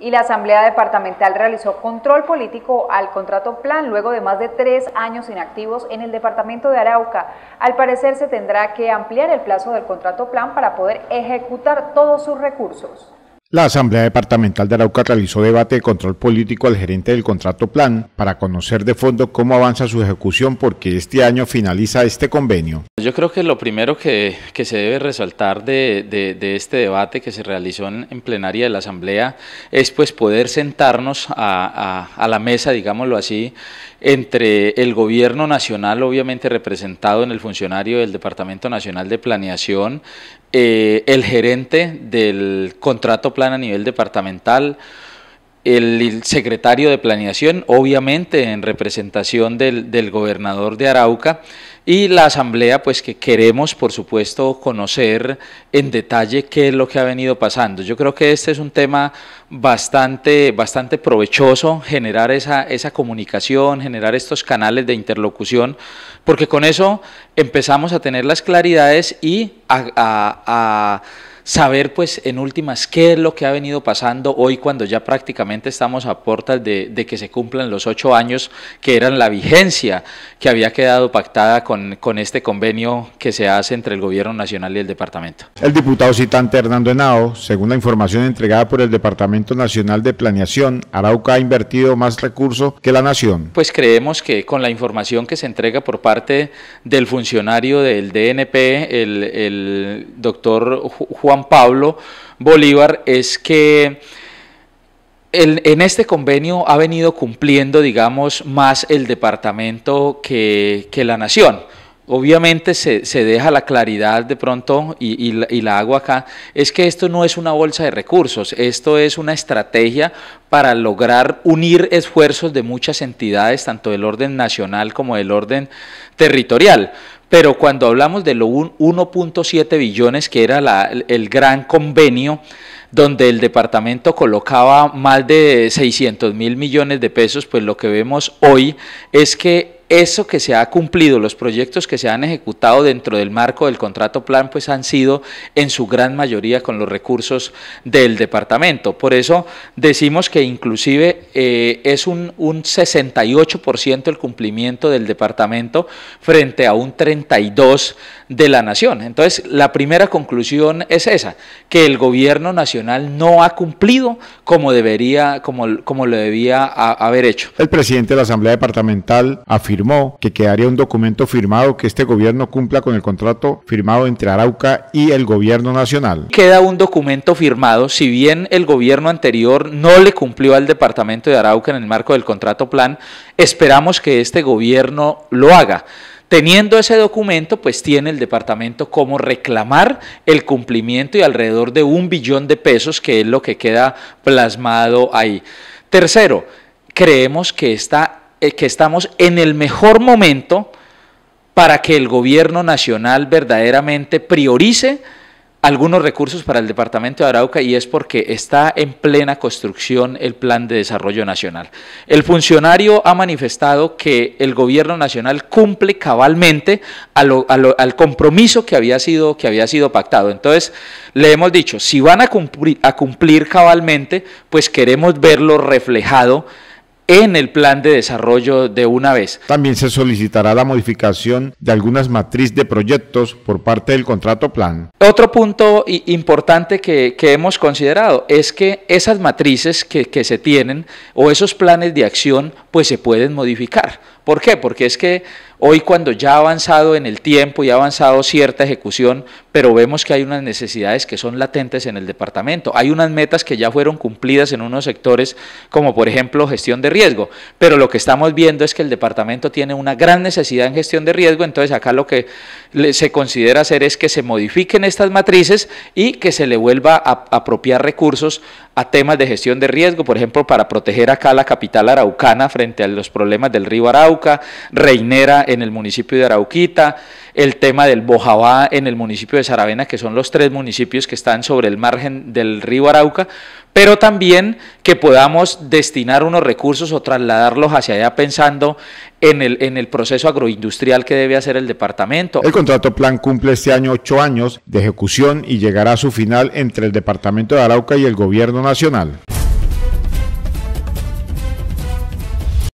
y la Asamblea Departamental realizó control político al contrato plan luego de más de tres años inactivos en el departamento de Arauca. Al parecer se tendrá que ampliar el plazo del contrato plan para poder ejecutar todos sus recursos. La Asamblea Departamental de Arauca realizó debate de control político al gerente del contrato plan para conocer de fondo cómo avanza su ejecución porque este año finaliza este convenio. Yo creo que lo primero que, se debe resaltar de, este debate que se realizó en, plenaria de la Asamblea es pues poder sentarnos a, a la mesa, digámoslo así, entre el gobierno nacional, obviamente representado en el funcionario del Departamento Nacional de Planeación, eh, el gerente del contrato plan a nivel departamental, el secretario de Planeación, obviamente en representación del, gobernador de Arauca, y la asamblea, pues que queremos, por supuesto, conocer en detalle qué es lo que ha venido pasando. Yo creo que este es un tema bastante, bastante provechoso, generar esa, esa comunicación, generar estos canales de interlocución, porque con eso empezamos a tener las claridades y a saber pues en últimas qué es lo que ha venido pasando hoy cuando ya prácticamente estamos a puertas de, que se cumplan los ocho años que eran la vigencia que había quedado pactada con, con este convenio que se hace entre el gobierno nacional y el departamento. El diputado citante Hernando Henao, según la información entregada por el Departamento Nacional de Planeación, Arauca ha invertido más recursos que la nación. Pues creemos que con la información que se entrega por parte del funcionario del DNP, el, el doctor Juan Pablo Bolívar es que en este convenio ha venido cumpliendo, digamos, más el departamento que, la nación. Obviamente se, deja la claridad de pronto y, y, la hago acá, es que esto no es una bolsa de recursos, esto es una estrategia para lograr unir esfuerzos de muchas entidades, tanto del orden nacional como del orden territorial. Pero cuando hablamos de los 1.7 billones, que era el gran convenio, donde el departamento colocaba más de 600 mil millones de pesos, pues lo que vemos hoy es que eso que se ha cumplido, los proyectos que se han ejecutado dentro del marco del contrato plan, pues han sido en su gran mayoría con los recursos del departamento. Por eso decimos que inclusive eh, es un, un 68% el cumplimiento del departamento frente a un 32% de la nación. Entonces, la primera conclusión es esa, que el gobierno nacional no ha cumplido como debería, como, como lo debía haber hecho. El presidente de la Asamblea Departamental afirmó que quedaría un documento firmado que este gobierno cumpla con el contrato firmado entre Arauca y el gobierno nacional. Queda un documento firmado, si bien el gobierno anterior no le cumplió al departamento de Arauca en el marco del contrato plan, esperamos que este gobierno lo haga. Teniendo ese documento, pues tiene el departamento cómo reclamar el cumplimiento y alrededor de un billón de pesos, que es lo que queda plasmado ahí. Tercero, creemos que está eh, que estamos en el mejor momento para que el gobierno nacional verdaderamente priorice algunos recursos para el departamento de Arauca y es porque está en plena construcción el plan de desarrollo nacional. El funcionario ha manifestado que el gobierno nacional cumple cabalmente al compromiso que había, sido, que había sido pactado. Entonces, le hemos dicho, si van a cumplir, a cumplir cabalmente, pues queremos verlo reflejado en el plan de desarrollo de una vez. También se solicitará la modificación de algunas matrices de proyectos por parte del contrato plan. Otro punto importante que, hemos considerado es que esas matrices que, que se tienen o esos planes de acción pues se pueden modificar. ¿Por qué? Porque es que Hoy cuando ya ha avanzado en el tiempo y ha avanzado cierta ejecución, pero vemos que hay unas necesidades que son latentes en el departamento. Hay unas metas que ya fueron cumplidas en unos sectores, como por ejemplo gestión de riesgo, pero lo que estamos viendo es que el departamento tiene una gran necesidad en gestión de riesgo, entonces acá lo que se considera hacer es que se modifiquen estas matrices y que se le vuelva a apropiar recursos a temas de gestión de riesgo, por ejemplo, para proteger acá la capital araucana frente a los problemas del río Arauca, Reinera en el municipio de Arauquita, el tema del Bojabá en el municipio de Saravena, que son los tres municipios que están sobre el margen del río Arauca, pero también que podamos destinar unos recursos o trasladarlos hacia allá pensando en el, en el proceso agroindustrial que debe hacer el departamento. El contrato plan cumple este año ocho años de ejecución y llegará a su final entre el departamento de Arauca y el gobierno nacional.